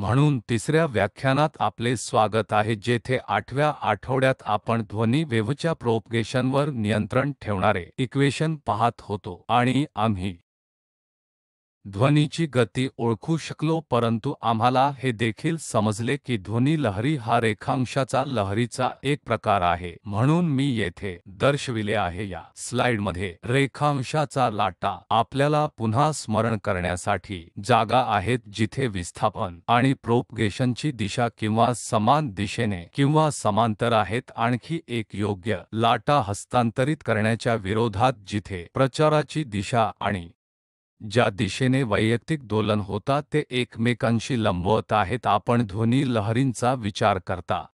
म्हणून तिसऱ्या व्याख्यानात आपले स्वागत आहे जेथे आठव्या आठवड्यात आपण ध्वनी वेव्हच्या प्रोपगेशनवर नियंत्रण ठेवणारे इक्वेशन पाहत होतो आणि आम्ही ध्वनीची गती ओळखू शकलो परंतु आम्हाला हे देखील समजले की ध्वनी लहरी हा रेखांशाचा लहरीचा एक प्रकार आहे म्हणून मी येथे दर्शविले आहे या स्लाइडमध्ये रेखांशाचा लाटा आपल्याला पुन्हा स्मरण करण्यासाठी जागा आहेत जिथे विस्थापन आणि प्रोपगेशनची दिशा किंवा समान दिशेने किंवा समांतर आहेत आणखी एक योग्य लाटा हस्तांतरित करण्याच्या विरोधात जिथे प्रचाराची दिशा आणि ज्या दिशेने वैयक्तिक दोलन होता ते एकमेकांशी लंबवत आहेत आपण ध्वनी लहरींचा विचार करता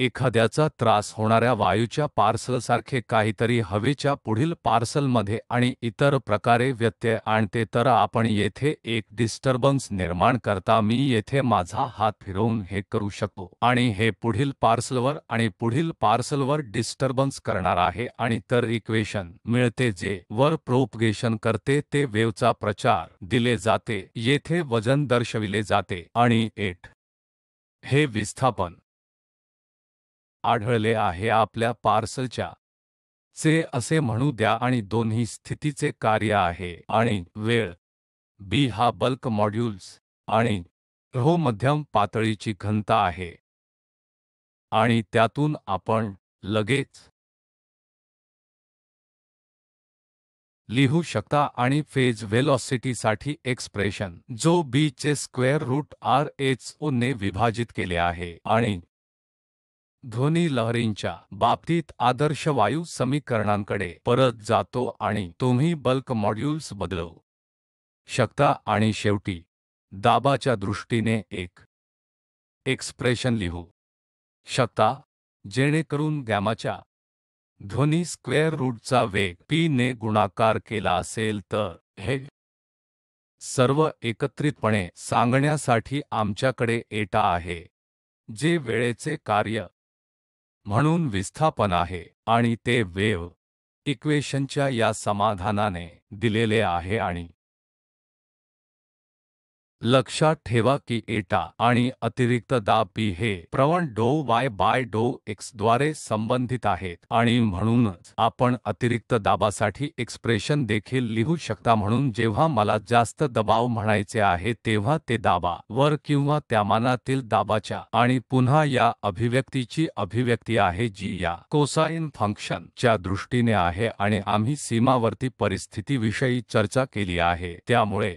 एखाद्याचा त्रास होणाऱ्या वायूच्या पार्सलसारखे काहीतरी हवेच्या पुढील पार्सलमध्ये आणि इतर प्रकारे व्यत्यय आणते तर आपण येथे एक डिस्टर्बन्स निर्माण करता मी येथे माझा हात फिरवून हे करू शकतो आणि हे पुढील पार्सलवर आणि पुढील पार्सलवर डिस्टर्बन्स करणार आहे आणि तर इक्वेशन मिळते जे वर प्रोपगेशन करते ते वेवचा प्रचार दिले जाते येथे वजन दर्शविले जाते आणि एट हे विस्थापन आढळले आहे आपल्या पार्सलच्या चे असे म्हणू द्या आणि दोन्ही स्थितीचे कार्य आहे आणि वेळ बी हा बल्क मॉड्यूल्स आणि हो मध्यम पातळीची घनता आहे आणि त्यातून आपण लगेच लिहू शकता आणि फेज वेलॉसिटीसाठी एक्सप्रेशन जो बी चे square root R H O ने विभाजित केले आहे आणि ध्वनी लहरींच्या बाबतीत आदर्श वायू समीकरणांकडे परत जातो आणि तुम्ही बल्क मॉड्यूल्स बदलू शकता आणि शेवटी दाबाच्या दृष्टीने एक एक्सप्रेशन लिहू शकता जेणेकरून गॅमाच्या ध्वनी स्क्वेअर रूटचा वेग पी ने गुणाकार केला असेल तर हे सर्व एकत्रितपणे सांगण्यासाठी आमच्याकडे एटा आहे जे वेळेचे कार्य म्हणून विस्थापन आहे आणि ते वेव्ह इक्वेशनच्या या समाधानाने दिलेले आहे आणि लक्षात ठेवा की एटा आणि अतिरिक्त दाब पी हे प्रवण डो वाय बाय डो एक्स द्वारे संबंधित आहेत आणि म्हणूनच आपण अतिरिक्त दाबासाठी एक्सप्रेशन देखील लिहू शकता म्हणून जेव्हा मला जास्त दबाव म्हणायचे आहे तेव्हा ते दाबा वर किंवा त्या मानातील दाबाच्या आणि पुन्हा या अभिव्यक्तीची अभिव्यक्ती आहे जी या कोसाइन फंक्शन च्या दृष्टीने आहे आणि आम्ही सीमावर्ती परिस्थितीविषयी चर्चा केली आहे त्यामुळे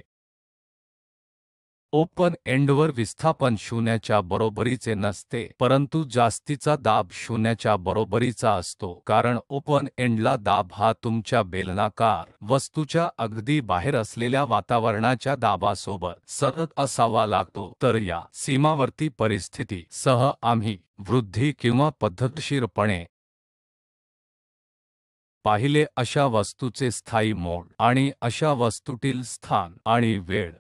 ओपन एंडवर विस्थापन शून्याच्या बरोबरीचे नसते परंतु जास्तीचा दाब शून्याच्या बरोबरीचा असतो कारण ओपन एंडला दाब हा तुमच्या बेलनाकार वस्तूच्या अगदी बाहेर असलेल्या वातावरणाच्या दाबासोबत सतत असावा लागतो तर या सीमावर्ती परिस्थिती सह आम्ही वृद्धी किंवा पद्धतशीरपणे पाहिले अशा वस्तूचे स्थायी मोड आणि अशा वस्तूतील स्थान आणि वेळ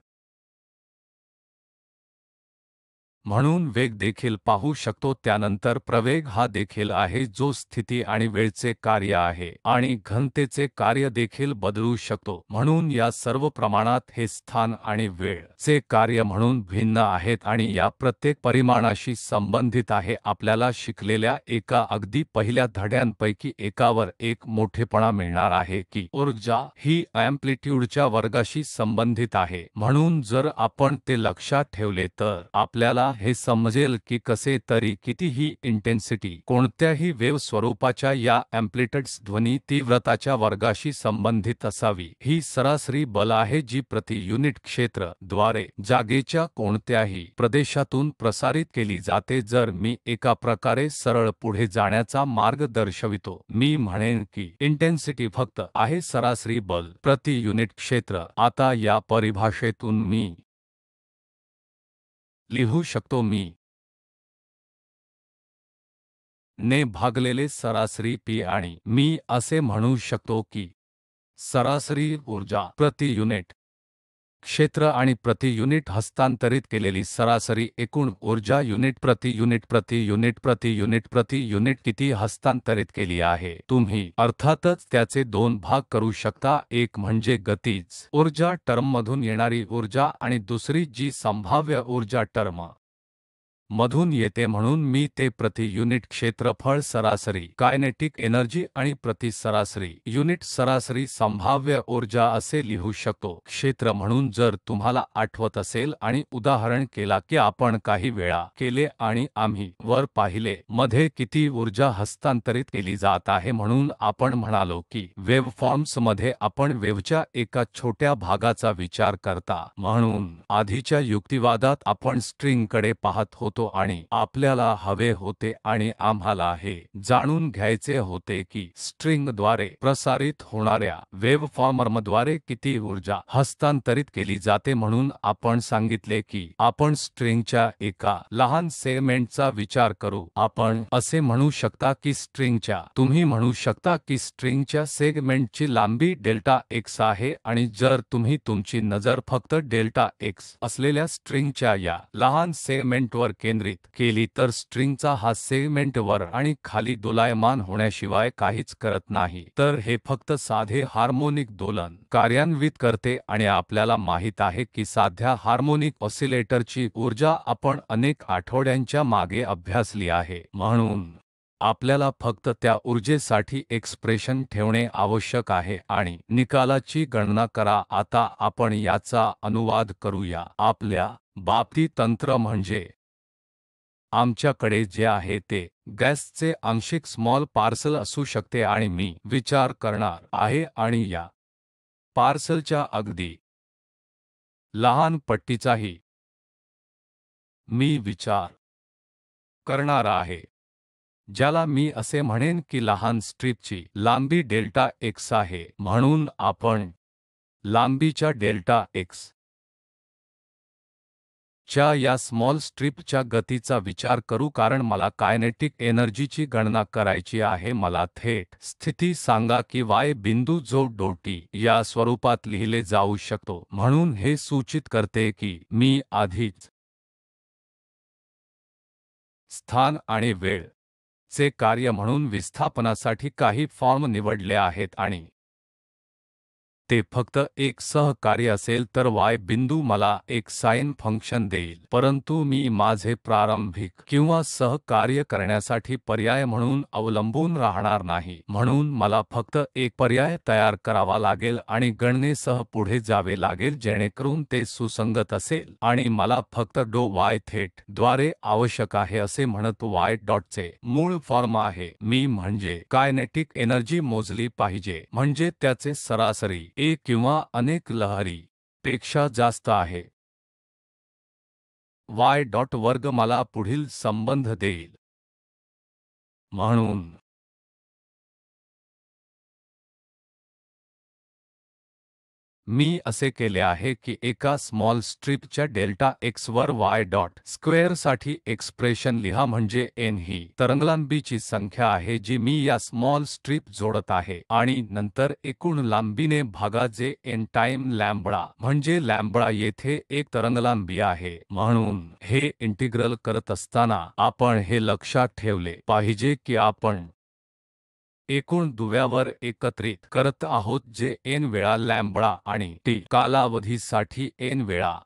म्हणून वेग देखील पाहू शकतो त्यानंतर प्रवेग हा देखील आहे जो स्थिती आणि वेळचे कार्य आहे आणि घनतेचे कार्य देखील बदलू शकतो म्हणून या सर्व प्रमाणात हे स्थान आणि वेळचे कार्य म्हणून भिन्न आहेत आणि या प्रत्येक परिमाणाशी संबंधित आहे आपल्याला शिकलेल्या एका अगदी पहिल्या धड्यांपैकी एकावर एक मोठेपणा मिळणार आहे की ऊर्जा ही अँप्लिट्यूडच्या वर्गाशी संबंधित आहे म्हणून जर आपण ते लक्षात ठेवले तर आपल्याला हे समजेल की कसे तरी कितीही इंटेन्सिटी कोणत्याही वेव स्वरूपाच्या या ॲम्प्लिटड्स ध्वनी तीव्रताच्या वर्गाशी संबंधित असावी ही सरासरी बल आहे जी प्रति युनिट क्षेत्र द्वारे जागेच्या कोणत्याही प्रदेशातून प्रसारित केली जाते जर मी एका प्रकारे सरळ पुढे जाण्याचा मार्ग दर्शवितो मी म्हणेन की इंटेन्सिटी फक्त आहे सरासरी बल प्रति युनिट क्षेत्र आता या परिभाषेतून मी लिहू शकतो मी ने भागलेले सरासरी पी आणि मी असे म्हणू शकतो की सरासरी ऊर्जा प्रति युनिट क्षेत्र आणि प्रति युनिट हस्तांतरित केलेली सरासरी एकूण ऊर्जा युनिट प्रति युनिट प्रति युनिट प्रति युनिट प्रति युनिट किती हस्तांतरित केली आहे तुम्ही अर्थातच त्याचे दोन भाग करू शकता एक म्हणजे गतीज ऊर्जा टर्ममधून येणारी ऊर्जा आणि दुसरी जी संभाव्य ऊर्जा टर्म मधून येते म्हणून मी ते प्रति युनिट क्षेत्रफळ सरासरी कायनेटिक एनर्जी आणि प्रति सरासरी युनिट सरासरी संभाव्य ऊर्जा असे लिहू शकतो क्षेत्र म्हणून जर तुम्हाला आठवत असेल आणि उदाहरण केला की आपण काही वेळा केले आणि आम्ही वर पाहिले मध्ये किती ऊर्जा हस्तांतरित केली जात आहे म्हणून आपण म्हणालो की वेव्ह मध्ये आपण वेव्हच्या एका छोट्या भागाचा विचार करता म्हणून आधीच्या युक्तिवादात आपण स्ट्रिंगकडे पाहत होतो आणि आपल्याला हवे होते आणि आम्हाला हे जाणून घ्यायचे होते की स्ट्रिंगद्वारे प्रसारित होणाऱ्या वेव्हफॉर्मरमद्वारे किती ऊर्जा हस्तांतरित केली जाते म्हणून आपण सांगितले की आपण स्ट्रिंगच्या एका लहान सेगमेंटचा विचार करू आपण असे म्हणू शकता की स्ट्रिंगच्या तुम्ही म्हणू शकता की स्ट्रिंगच्या सेगमेंटची लांबी डेल्टा एक्स आहे आणि जर तुम्ही तुमची नजर फक्त डेल्टा एक्स असलेल्या स्ट्रिंगच्या या लहान सेगमेंटवर केली केंद्रित केली तर स्ट्रिंगचा हा सेगमेंट वर आणि खाली दोलायमान होण्याशिवाय काहीच करत नाही तर हे फक्त साधे हार्मोनिक दोलन कार्यान्वित करते आणि आपल्याला माहित आहे की साध्या हार्मोनिक ऑसिलेटरची ऊर्जा आपण अनेक आठवड्यांच्या मागे अभ्यासली आहे म्हणून आपल्याला फक्त त्या ऊर्जेसाठी एक्सप्रेशन ठेवणे आवश्यक आहे आणि निकालाची गणना करा आता आपण याचा अनुवाद करूया आपल्या बाबती तंत्र म्हणजे आमक जे आहे ते गैस से आंशिक स्मॉल पार्सल असू शकते आणि मी विचार करना आहे आणि या पार्सल अगदी लहान पट्टी ही मी विचार करना आहे ज्याला मी असे म्हणेन की लहान स्ट्रीपची लांबी डेल्टा एक्स आहे म्हणून आपण लांबीच्या डेल्टा एक्स च्या या स्मॉल स्ट्रिपच्या गतीचा विचार करू कारण मला कायनेटिक एनर्जीची गणना करायची आहे मला थेट स्थिती सांगा की वाय बिंदू जो डोटी या स्वरूपात लिहिले जाऊ शकतो म्हणून हे सूचित करते की मी आधीच स्थान आणि वेळ चे कार्य म्हणून विस्थापनासाठी काही फॉर्म निवडले आहेत आणि ते फक्त एक सहकार्य असेल तर वाय बिंदू मला एक साइन फंक्शन देईल परंतु मी माझे प्रारंभिक किंवा सहकार्य करण्यासाठी पर्याय म्हणून अवलंबून राहणार नाही म्हणून मला फक्त एक पर्याय तयार करावा लागेल आणि गणनेसह पुढे जावे लागेल जेणेकरून ते सुसंगत असेल आणि मला फक्त डो वाय थेट द्वारे आवश्यक आहे असे म्हणत y डॉटचे मूळ फॉर्म आहे मी म्हणजे कायनेटिक एनर्जी मोजली पाहिजे म्हणजे त्याचे सरासरी एक कि अनेक लहरी पेक्षा जास्त है वाय डॉट वर्ग माला संबंध देईल म्हणून मी असे केले आहे की एका स्मॉल स्ट्रिपच्या डेल्टा एक्स वर वाय डॉट स्क्वेअरसाठी एक्सप्रेशन लिहा म्हणजे एन ही तरंगलांबीची संख्या आहे जी मी या स्मॉल स्ट्रिप जोडत आहे आणि नंतर एकूण लांबीने भागा जे एन टाइम लॅम्बळा म्हणजे लॅम्बडा येथे एक तरंगलांबी आहे म्हणून हे इंटिग्रल करत असताना आपण हे लक्षात ठेवले पाहिजे की आपण एकूण दुव्यावर एकत्रित करत आहोत जे एन वेळा लॅम्बडा आणि टी कालावधीसाठी एन वेळा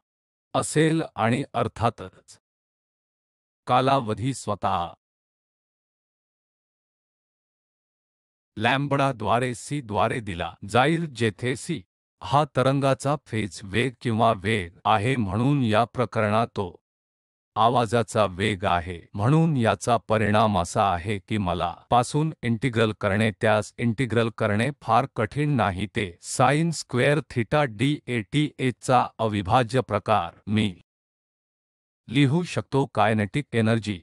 असेल आणि अर्थातच कालावधी स्वतः द्वारे सी द्वारे दिला जाईल जेथे सी हा तरंगाचा फेज वेग किंवा वेग आहे म्हणून या प्रकरणात तो आवाजाचा वेग आहे म्हणून याचा परिणाम असा आहे की मला पासून इंटिग्रल करणे त्यास इंटिग्रल करणे फार कठीण नाही ते sine square theta D A T एचा अविभाज्य प्रकार मी लिहू शकतो कायनेटिक एनर्जी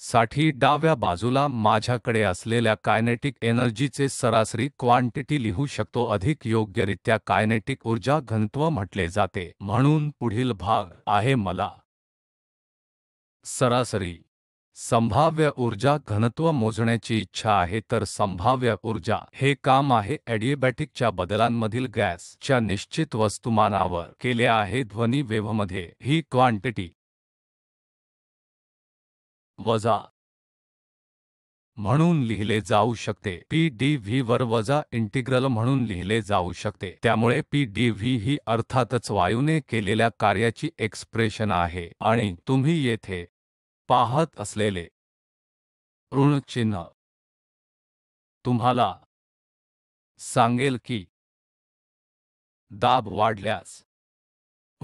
साठी डाव्या बाजूला माझ्याकडे असलेल्या कायनेटिक एनर्जीचे सरासरी क्वांटिटी लिहू शकतो अधिक योग्यरित्या कायनेटिक ऊर्जा घनत्व म्हटले जाते म्हणून पुढील भाग आहे मला सरासरी संभाव्य ऊर्जा घनत्व मोजण्याची इच्छा आहे तर संभाव्य ऊर्जा हे काम आहे ॲडिएबॅटिकच्या बदलांमधील गॅसच्या निश्चित वस्तुमानावर केले आहे ध्वनी वेव्हमध्ये ही क्वांटिटी वजा म्हणून लिहिले जाऊ शकते पी डी व्ही वर वजा इंटिग्रल म्हणून लिहिले जाऊ शकते त्यामुळे पी डी व्ही ही अर्थातच वायूने केलेल्या कार्याची एक्सप्रेशन आहे आणि तुम्ही येथे पाहत असलेले ऋण चिन्ह तुम्हाला सांगेल की दाब वाढल्यास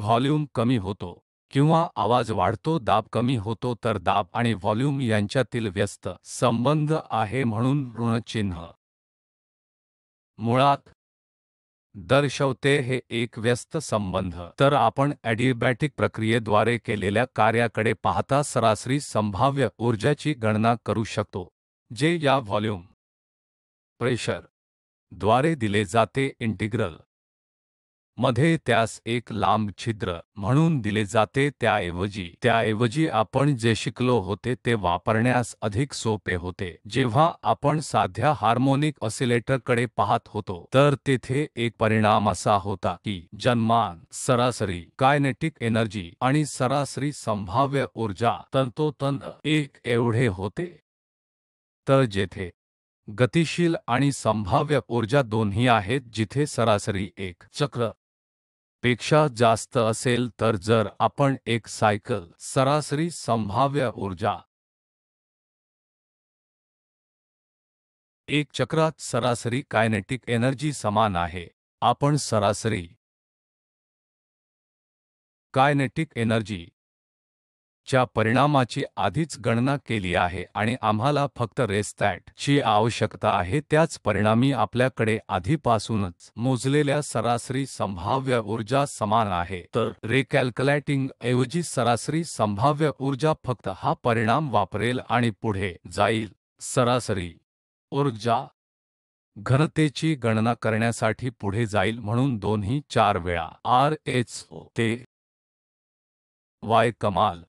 व्हॉल्यूम कमी होतो किंवा आवाज वाढतो दाब कमी होतो तर दाब आणि व्हॉल्यूम यांच्यातील व्यस्त संबंध आहे म्हणून चिन्ह. मुळात दर्शवते हे एक व्यस्त संबंध तर आपण ॲडिबॅटिक प्रक्रियेद्वारे केलेल्या कार्याकडे पाहता सरासरी संभाव्य ऊर्जाची गणना करू शकतो जे या व्हॉल्यूम प्रेशर द्वारे दिले जाते इंटिग्रल मध्ये त्यास एक लांब छिद्र म्हणून दिले जाते त्याऐवजी त्याऐवजी आपण जे शिकलो होते ते वापरण्यास अधिक सोपे होते जेव्हा आपण साध्या हार्मोनिक ऑसिलेटरकडे पाहत होतो तर तेथे एक परिणाम असा होता की जन्मान सरासरी कायनेटिक एनर्जी आणि सरासरी संभाव्य ऊर्जा तंतोतंत एक एवढे होते तर जेथे गतिशील आणि संभाव्य ऊर्जा दोन्ही आहेत जिथे सरासरी एक चक्र पेक्षा जास्त असेल तर जर आपण एक सायकल सरासरी संभाव्य ऊर्जा एक चक्रात सरासरी कायनेटिक एनर्जी समान आहे आपण सरासरी कायनेटिक एनर्जी च्या परिणामाची आधीच गणना केली आहे आणि आम्हाला फक्त रेस्टॅट ची आवश्यकता आहे त्याच परिणामी आपल्याकडे आधीपासूनच मोजलेल्या सरासरी संभाव्य ऊर्जा समान आहे तर रेकॅल्कलॅटिंग ऐवजी सरासरी संभाव्य ऊर्जा फक्त हा परिणाम वापरेल आणि पुढे जाईल सरासरी ऊर्जा घनतेची गणना करण्यासाठी पुढे जाईल म्हणून दोन्ही चार वेळा आर एच ते वाय कमाल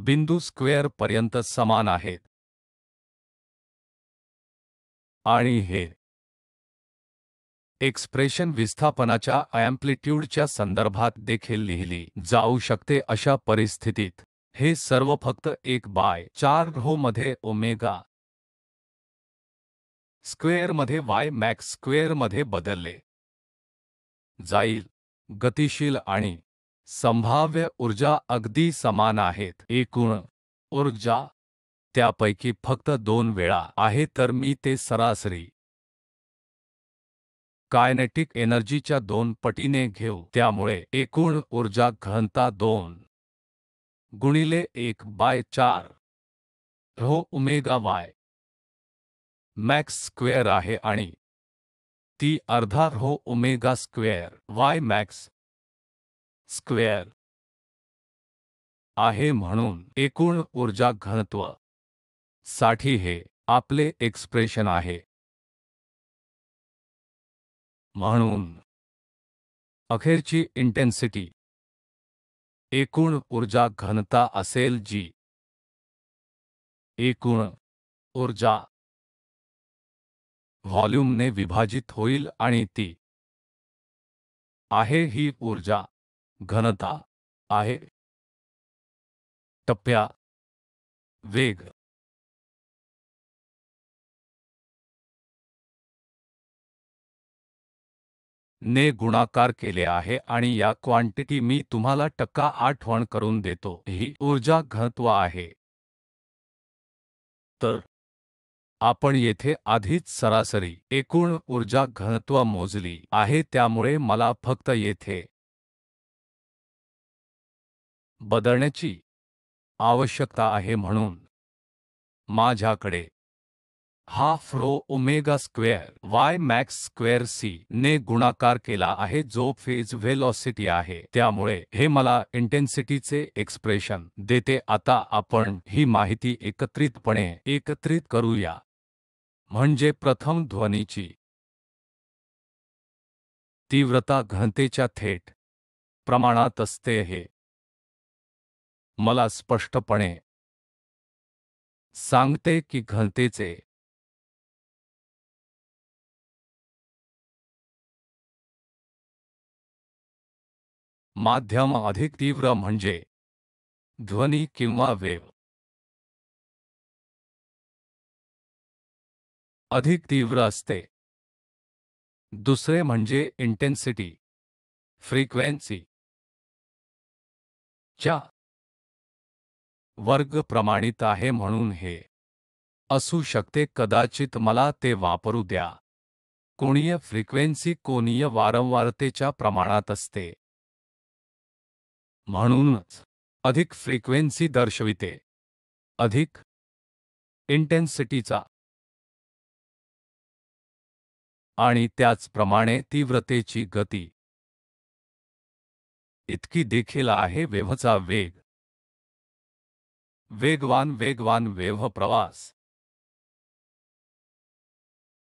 बिंदू स्क्वेअर पर्यंत समान आहेत आणि हे एक्सप्रेशन विस्थापनाच्या अँप्लिट्यूडच्या संदर्भात देखील लिहिली जाऊ शकते अशा परिस्थितीत हे सर्व फक्त एक बाय चार रो मध्ये ओमेगा स्क्वेअरमध्ये वाय मॅक्स स्क्वेअरमध्ये बदलले जाईल गतिशील आणि संभाव्य ऊर्जा अगदी समान आहेत एकूण ऊर्जा त्यापैकी फक्त दोन वेळा आहे तर मी ते सरासरी कायनेटिक एनर्जीच्या दोन पटीने घेऊ त्यामुळे एकूण ऊर्जा घनता दोन गुणिले एक बाय चार rho omega Y max square आहे आणि ती अर्धा rho omega square Y max square आहे म्हणून एकूण ऊर्जा घनत्व साठी हे आपले एक्सप्रेशन आहे म्हणून अखेरची इंटेन्सिटी एकूण ऊर्जा घनता असेल जी एकूण ऊर्जा व्हॉल्यूमने विभाजित होईल आणि ती आहे ही ऊर्जा घनता आहे टप्प्या वेग ने गुणाकार केले आहे आणि या क्वांटिटी मी तुम्हाला टक्का आठवण करून देतो ही ऊर्जा घनत्व आहे तर आपण येथे आधीच सरासरी एकूण ऊर्जा घनत्व मोजली आहे त्यामुळे मला फक्त येथे बदलण्याची आवश्यकता आहे म्हणून माझ्याकडे half rho omega square Y max square C ने गुणाकार केला आहे जो फेज व्हेलॉसिटी आहे त्यामुळे हे मला इंटेन्सिटीचे एक्सप्रेशन देते आता आपण ही माहिती एकत्रितपणे एकत्रित करूया म्हणजे प्रथम ध्वनीची तीव्रता घनतेच्या थेट प्रमाणात असते हे मला स्पष्टपणे सांगते की घनतेचे माध्यम अधिक तीव्र म्हणजे ध्वनी किंवा वेव, अधिक तीव्र असते दुसरे म्हणजे इंटेन्सिटी फ्रिक्वेन्सी च्या वर्ग प्रमाणित आहे म्हणून हे असू शकते कदाचित मला ते वापरू द्या कोणीय फ्रिक्वेन्सी कोणीय वारंवारतेच्या प्रमाणात असते म्हणूनच अधिक फ्रिक्वेन्सी दर्शविते अधिक इंटेन्सिटीचा आणि त्याचप्रमाणे तीव्रतेची गती इतकी देखील आहे वेव्हचा वेग वेगवान वेगवान वेव प्रवास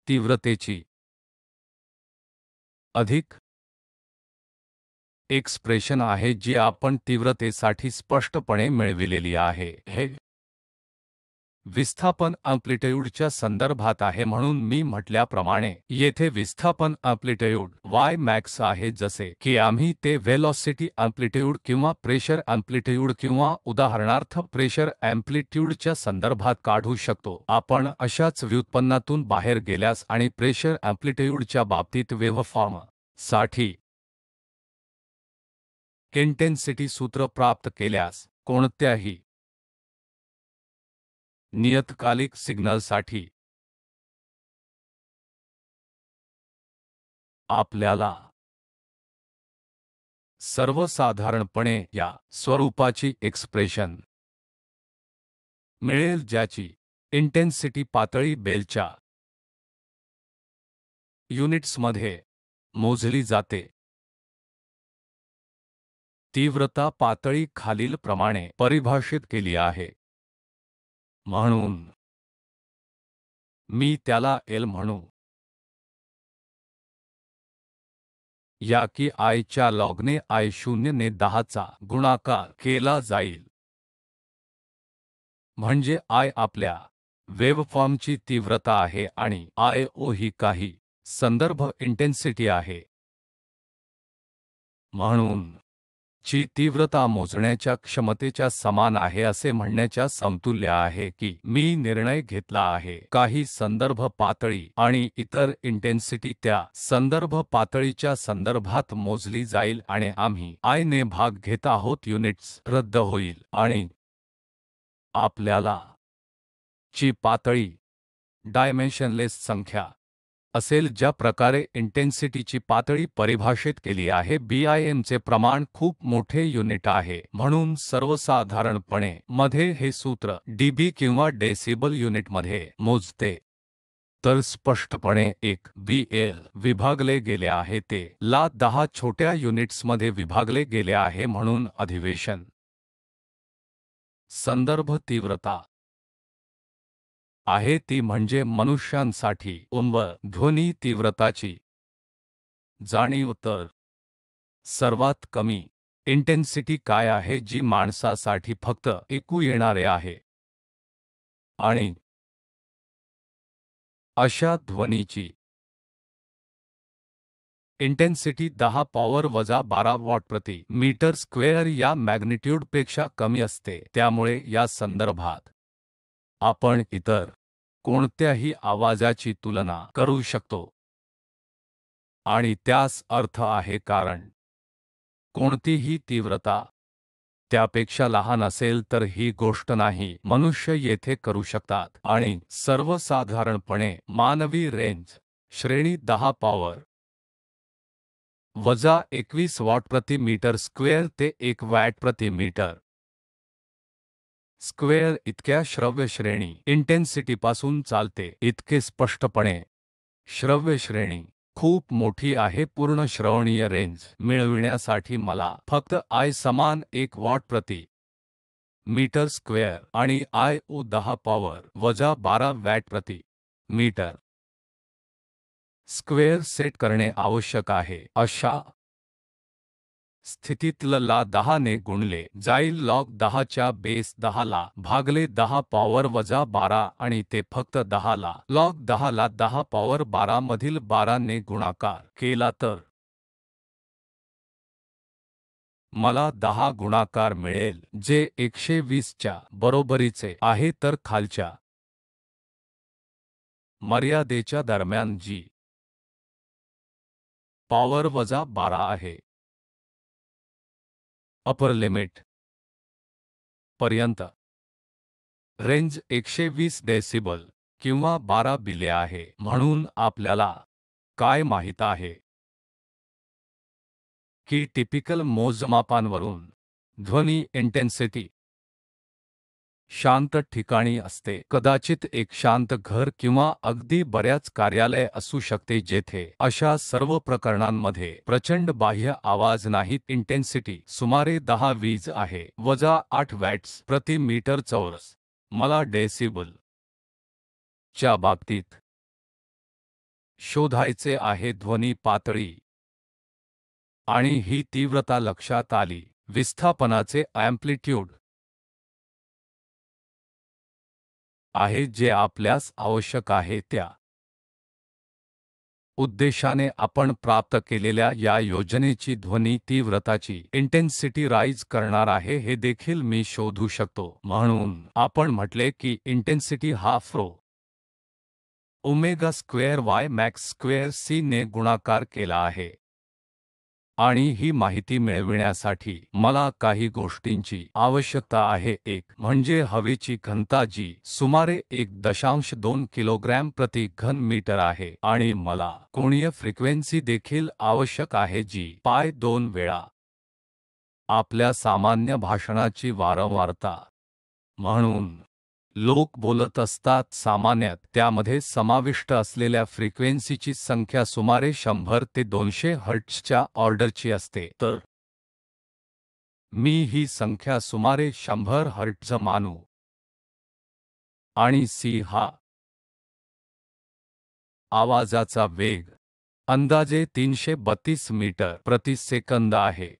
तीव्रतेची अधिक एक्सप्रेशन आहे जी आपण तीव्रतेसाठी स्पष्टपणे मिळविलेली आहे हे विस्थापन अँप्लिटयूडच्या संदर्भात आहे म्हणून मी म्हटल्याप्रमाणे येथे विस्थापन अँप्लिटयूड वाय मॅक्स आहे जसे की आम्ही ते व्हेलॉसिटी अँप्लिटयूड किंवा प्रेशर अँप्लिटयूड किंवा उदाहरणार्थ प्रेशर अँप्लिट्यूडच्या संदर्भात काढू शकतो आपण अशाच व्युत्पन्नातून बाहेर गेल्यास आणि प्रेशर अँप्लिटयूडच्या बाबतीत वेव्हफॉर्म साठी इंटेन्सिटी सूत्र प्राप्त केल्यास कोणत्याही नियतकालिक सिग्नलसाठी आपल्याला सर्वसाधारणपणे या स्वरूपाची एक्सप्रेशन मिळेल ज्याची इंटेन्सिटी पातळी बेलच्या युनिट्समध्ये मोजली जाते तीव्रता पातळी खालीलप्रमाणे परिभाषित केली आहे म्हणून मी त्याला एल म्हणू या की आय च्या लॉगने आय शून्य ने दहाचा गुणाकार केला जाईल म्हणजे आय आपल्या वेव्हफॉर्मची तीव्रता आहे आणि आय ओ ही काही संदर्भ इंटेन्सिटी आहे म्हणून ची तीव्रता मोजण्याच्या क्षमतेच्या समान आहे असे म्हणण्याच्या समतुल्य आहे की मी निर्णय घेतला आहे काही संदर्भ पातळी आणि इतर इंटेन्सिटी त्या संदर्भ पातळीच्या संदर्भात मोजली जाईल आणि आम्ही आय ने भाग घेत आहोत युनिट्स रद्द होईल आणि आपल्याला ची पातळी डायमेन्शनलेस संख्या असेल ज्या प्रकारे इंटेन्सिटीची पातळी परिभाषित केली आहे बीआयएमचे प्रमाण खूप मोठे युनिट आहे म्हणून सर्वसाधारणपणे मध्ये हे सूत्र डीबी किंवा डेसिबल युनिटमध्ये मोजते तर स्पष्टपणे एक बी एल विभागले गेले आहे ते ला दहा छोट्या युनिट्समध्ये विभागले गेले आहे म्हणून अधिवेशन संदर्भ तीव्रता आहे ती म्हणजे मनुष्यांसाठी उन्व ध्वनी तीव्रताची जाणीव तर सर्वात कमी इंटेन्सिटी काय आहे जी माणसासाठी फक्त ऐकू येणारे आहे आणि अशा ध्वनीची इंटेन्सिटी दहा पॉवर वजा बारा वॉट प्रति मीटर स्क्वेअर या मॅग्निट्यूडपेक्षा कमी असते त्यामुळे या संदर्भात आपण इतर कोणत्याही आवाजाची तुलना करू शकतो आणि त्यास अर्थ आहे कारण कोणतीही तीव्रता त्यापेक्षा लहान असेल तर ही गोष्ट नाही मनुष्य येथे करू शकतात आणि सर्वसाधारणपणे मानवी रेंज श्रेणी दहा पॉवर वजा एकवीस वॉट प्रति मीटर स्क्वेअर ते एक वॅट प्रति मीटर स्क्वेअर इतक्या श्रव्य श्रेणी इंटेन्सिटीपासून चालते इतके स्पष्टपणे श्रव्य श्रेणी खूप मोठी आहे पूर्ण श्रवणीय रेंज मिळविण्यासाठी मला फक्त आय समान एक वॉट प्रति मीटर स्क्वेअर आणि आय ओ दहा पॉवर वजा बारा वॅट प्रति मीटर स्क्वेअर सेट करणे आवश्यक आहे अशा स्थितीतल ला दहाने गुणले जाईल लॉग दहाच्या बेस दहाला भागले दहा पॉवर वजा बारा आणि ते फक्त दहाला लॉग दहाला दहा पॉवर बारा मधील बाराने गुणाकार केला तर मला दहा गुणाकार मिळेल जे एकशे वीसच्या बरोबरीचे आहे तर खालच्या मर्यादेच्या दरम्यान जी पॉवर वजा बारा आहे अपर लिमिट पर्यंत रेंज 120 डेसिबल किंवा 12 बिले आहे म्हणून आपल्याला काय माहित आहे की टिपिकल मोजमापांवरून ध्वनी इंटेन्सिटी शांत ठिकाणी असते कदाचित एक शांत घर किंवा अगदी बऱ्याच कार्यालय असू शकते जेथे अशा सर्व प्रकरणांमध्ये प्रचंड बाह्य आवाज नाहीत इंटेन्सिटी सुमारे दहा वीज आहे वजा आठ वॅट्स प्रति मीटर चौरस मला डेसिबल च्या बाबतीत शोधायचे आहे ध्वनी पातळी आणि ही तीव्रता लक्षात आली विस्थापनाचे अँप्लिट्यूड आहे जे आपल्यास आवश्यक आहे त्या उद्देशाने आपण प्राप्त केलेल्या या योजनेची ध्वनी तीव्रताची इंटेन्सिटी राईज करणार आहे हे देखील मी शोधू शकतो म्हणून आपण म्हटले की इंटेन्सिटी हा rho omega square Y max square C ने गुणाकार केला आहे आणि ही माहिती मिळविण्यासाठी मला काही गोष्टींची आवश्यकता आहे एक म्हणजे हवेची घनता जी सुमारे एक दशांश दोन किलोग्रॅम प्रति घन मीटर आहे आणि मला कोणीय फ्रिक्वेन्सी देखील आवश्यक आहे जी पाय दोन वेळा आपल्या सामान्य भाषणाची वारंवारता म्हणून लोक बोलत असतात सामान्यत त्यामध्ये समाविष्ट असलेल्या फ्रिक्वेन्सीची संख्या सुमारे शंभर ते दोनशे हर्ट्सच्या ऑर्डरची असते तर मी ही संख्या सुमारे शंभर हर्ट्ज मानू आणि सी हा आवाजाचा वेग अंदाजे तीनशे बत्तीस मीटर प्रति सेकंद आहे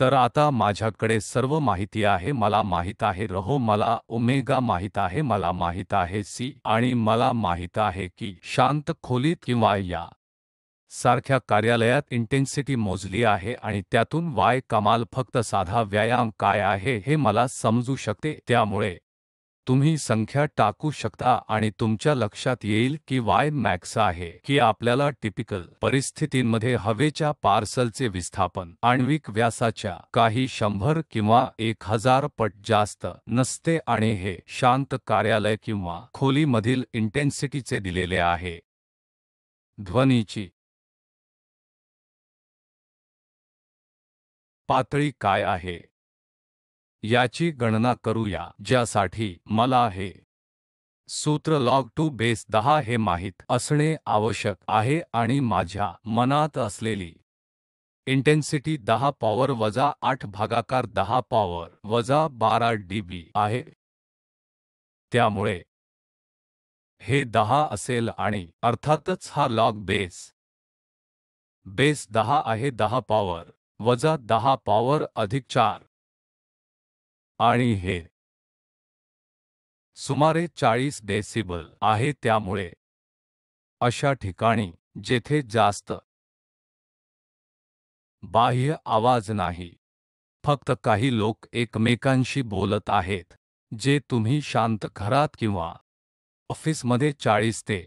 तर आता माझ्याकडे सर्व माहिती आहे मला माहित आहे रहो मला उमेगा माहित आहे मला माहित आहे सी आणि मला माहित आहे की शांत खोलीत किंवा या सारख्या कार्यालयात इंटेन्सिटी मोजली आहे आणि त्यातून वाय कमाल फक्त साधा व्यायाम काय आहे हे मला समजू शकते त्यामुळे तुम्ही संख्या टाकू शकता आणि तुमच्या लक्षात येईल की वाय मॅक्स आहे की आपल्याला टिपिकल परिस्थितींमध्ये हवेच्या पार्सलचे विस्थापन आण्विक व्यासाच्या काही शंभर किंवा एक हजार पट जास्त नसते आणि हे शांत कार्यालय किंवा खोलीमधील इंटेन्सिटीचे दिलेले आहे ध्वनीची पातळी काय आहे याची गणना करूया ज्यासाठी मला हे सूत्र लॉग टू बेस दहा हे माहित, असणे आवश्यक आहे आणि माझ्या मनात असलेली इंटेन्सिटी दहा पॉवर वजा आठ भागाकार दहा पॉवर वजा बारा डीबी आहे त्यामुळे हे दहा असेल आणि अर्थातच हा लॉग बेस बेस दहा आहे दहा पॉवर वजा दहा पॉवर अधिक चार आणि हे सुमारे 40 डेसिबल आहे त्यामुळे अशा ठिकाणी जेथे जास्त बाह्य आवाज नाही फक्त काही लोक एकमेकांशी बोलत आहेत जे तुम्ही शांत घरात किंवा ऑफिसमध्ये चाळीस ते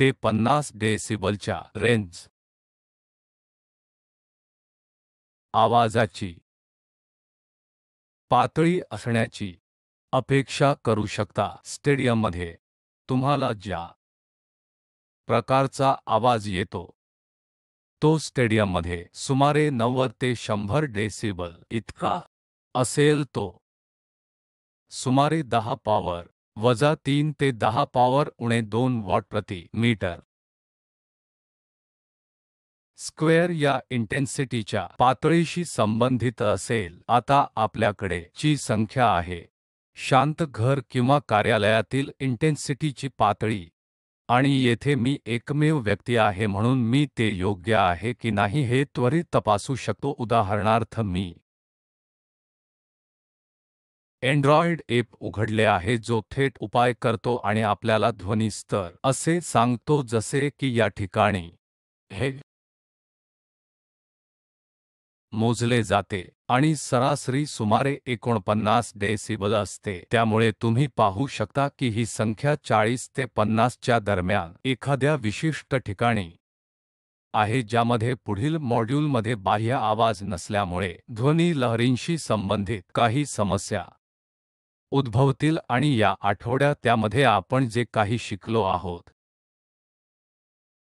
ते पन्नास डेसिबलच्या रेंज आवाजाची पातळी असण्याची अपेक्षा करू शकता स्टेडियममध्ये तुम्हाला ज्या प्रकारचा आवाज येतो तो स्टेडियममध्ये सुमारे नव्वद ते शंभर डेसिबल इतका असेल तो सुमारे दहा पॉवर वजा तीन ते दहा पॉवर उणे दोन वॉट प्रति मीटर स्क्वेअर या इंटेन्सिटीच्या पातळीशी संबंधित असेल आता आपल्याकडे ची संख्या आहे शांत घर किंवा कार्यालयातील इंटेन्सिटीची पातळी आणि येथे मी एकमेव व्यक्ती आहे म्हणून मी ते योग्य आहे की नाही हे त्वरित तपासू शकतो उदाहरणार्थ मी एन्ड्रॉइड एप उघडले आहे जो थेट उपाय करतो आणि आपल्याला ध्वनी स्तर असे सांगतो जसे की या ठिकाणी हे मोजले जाते आणि सरासरी सुमारे एकोणपन्नास डेसिबल असते त्यामुळे तुम्ही पाहू शकता की ही संख्या चाळीस ते पन्नासच्या दरम्यान एखाद्या विशिष्ट ठिकाणी आहे ज्यामध्ये पुढील मॉड्यूलमध्ये बाह्य आवाज नसल्यामुळे ध्वनी लहरींशी संबंधित काही समस्या उद्भवतील आणि या आठवड्यात त्यामध्ये आपण जे काही शिकलो आहोत